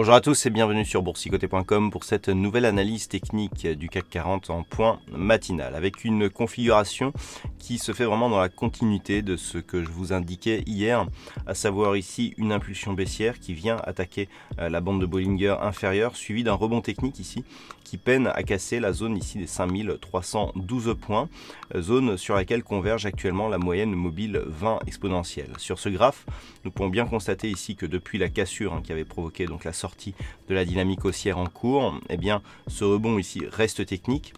Bonjour à tous et bienvenue sur boursicoté.com pour cette nouvelle analyse technique du CAC 40 en point matinal avec une configuration qui se fait vraiment dans la continuité de ce que je vous indiquais hier, à savoir ici une impulsion baissière qui vient attaquer euh, la bande de Bollinger inférieure, suivie d'un rebond technique ici qui peine à casser la zone ici des 5312 points, euh, zone sur laquelle converge actuellement la moyenne mobile 20 exponentielle. Sur ce graphe, nous pouvons bien constater ici que depuis la cassure hein, qui avait provoqué donc la sortie de la dynamique haussière en cours, eh bien ce rebond ici reste technique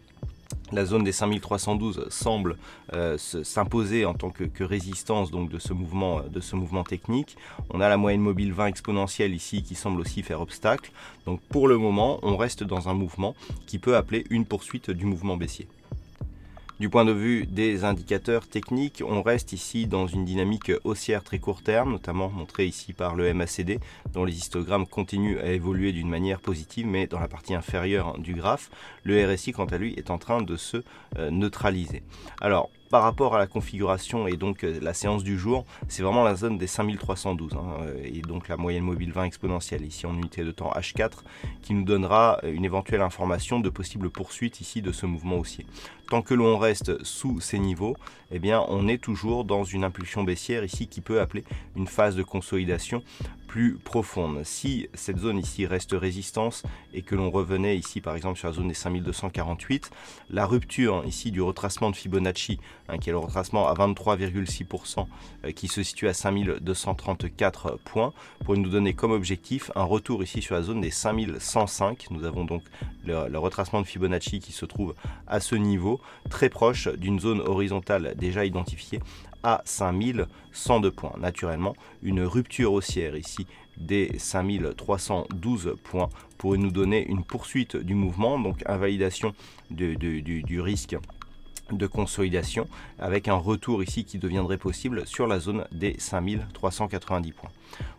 la zone des 5312 semble euh, s'imposer en tant que, que, résistance donc, de, ce mouvement, euh, de ce mouvement technique. On a la moyenne mobile 20 exponentielle ici qui semble aussi faire obstacle. Donc pour le moment, on reste dans un mouvement qui peut appeler une poursuite du mouvement baissier. Du point de vue des indicateurs techniques, on reste ici dans une dynamique haussière très court terme, notamment montrée ici par le MACD, dont les histogrammes continuent à évoluer d'une manière positive, mais dans la partie inférieure du graphe, le RSI quant à lui est en train de se euh, neutraliser. Alors, par rapport à la configuration et donc euh, la séance du jour, c'est vraiment la zone des 5312 hein, euh, et donc la moyenne mobile 20 exponentielle ici en unité de temps H4 qui nous donnera euh, une éventuelle information de possible poursuite ici de ce mouvement haussier. Tant que l'on reste sous ces niveaux, eh bien on est toujours dans une impulsion baissière ici qui peut appeler une phase de consolidation plus profonde. Si cette zone ici reste résistance et que l'on revenait ici par exemple sur la zone des 5248, la rupture ici du retracement de Fibonacci, hein, qui est le retracement à 23,6% euh, qui se situe à 5234 points, pour nous donner comme objectif un retour ici sur la zone des 5105. Nous avons donc le retracement de Fibonacci qui se trouve à ce niveau, très proche d'une zone horizontale déjà identifiée à 5102 points. Naturellement, une rupture haussière ici des 5312 points pourrait nous donner une poursuite du mouvement, donc invalidation du, du risque de consolidation avec un retour ici qui deviendrait possible sur la zone des 5390 points.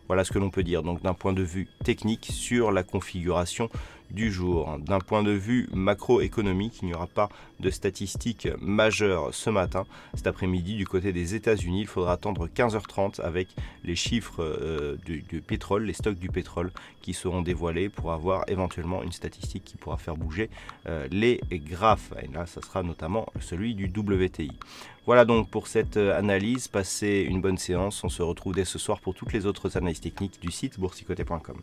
Voilà ce que l'on peut dire donc d'un point de vue technique sur la configuration du jour. D'un point de vue macroéconomique, il n'y aura pas de statistiques majeures ce matin. Cet après-midi, du côté des États-Unis, il faudra attendre 15h30 avec les chiffres euh, du, pétrole, les stocks du pétrole qui seront dévoilés pour avoir éventuellement une statistique qui pourra faire bouger euh, les graphes. Et là, ça sera notamment celui du WTI. Voilà donc pour cette euh, analyse. Passez une bonne séance. On se retrouve dès ce soir pour toutes les autres analyses techniques du site boursicoté.com.